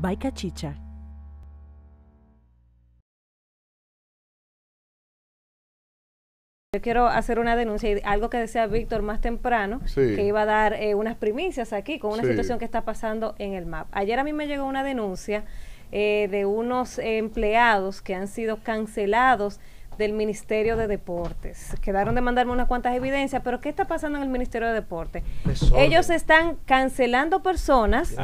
Bye, cachicha. Yo quiero hacer una denuncia y algo que decía Víctor más temprano, que iba a dar eh, unas primicias aquí con una situación que está pasando en el MAP. Ayer a mí me llegó una denuncia eh, de unos empleados que han sido cancelados del Ministerio de Deportes. Quedaron de mandarme unas cuantas evidencias, pero ¿qué está pasando en el Ministerio de Deportes? Ellos están cancelando personas.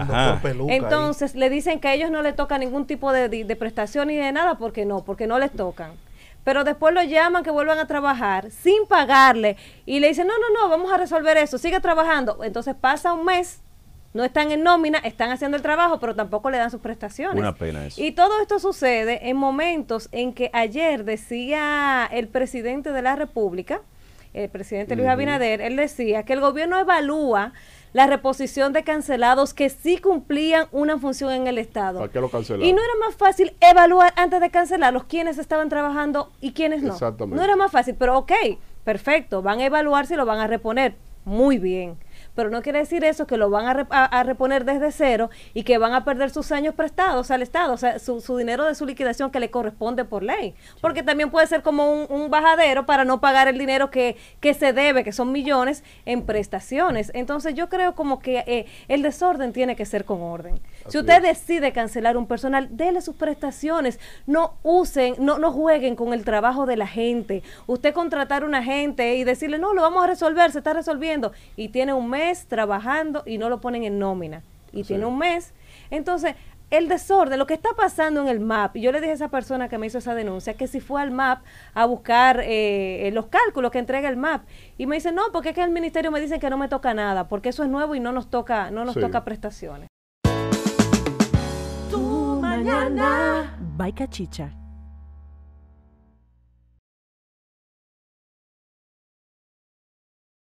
Entonces le dicen que a ellos no les toca ningún tipo de, prestación ni de nada, porque no, porque no les tocan pero después lo llaman que vuelvan a trabajar sin pagarle y le dicen, no, no, no, vamos a resolver eso, sigue trabajando. Entonces pasa un mes no están en nómina, están haciendo el trabajo, pero tampoco le dan sus prestaciones. Una pena eso. Y todo esto sucede en momentos en que ayer decía el presidente de la República, el presidente Luis Abinader, él decía que el gobierno evalúa la reposición de cancelados que sí cumplían una función en el Estado. qué Y no era más fácil evaluar antes de cancelarlos quienes estaban trabajando y quienes no. Exactamente. No era más fácil, pero ok, perfecto, van a evaluar si lo van a reponer. Muy bien pero no quiere decir eso que lo van a, reponer desde cero y que van a perder sus años prestados al Estado, o sea, su, dinero de su liquidación que le corresponde por ley, porque también puede ser como un, bajadero para no pagar el dinero que, se debe, que son millones en prestaciones. Entonces yo creo como que eh, el desorden tiene que ser con orden. si usted decide cancelar un personal, dele sus prestaciones, no usen, no, no jueguen con el trabajo de la gente. Usted contratar a un agente y decirle, no, lo vamos a resolver, se está resolviendo y tiene un mes trabajando y no lo ponen en nómina y tiene un mes. Entonces, el desorden, lo que está pasando en el MAP, yo le dije a esa persona que me hizo esa denuncia que si fue al MAP a buscar eh, eh, los cálculos que entrega el MAP y me dice, no, porque es que el ministerio me dice que no me toca nada, porque eso es nuevo y no nos toca, no nos toca prestaciones. mañana.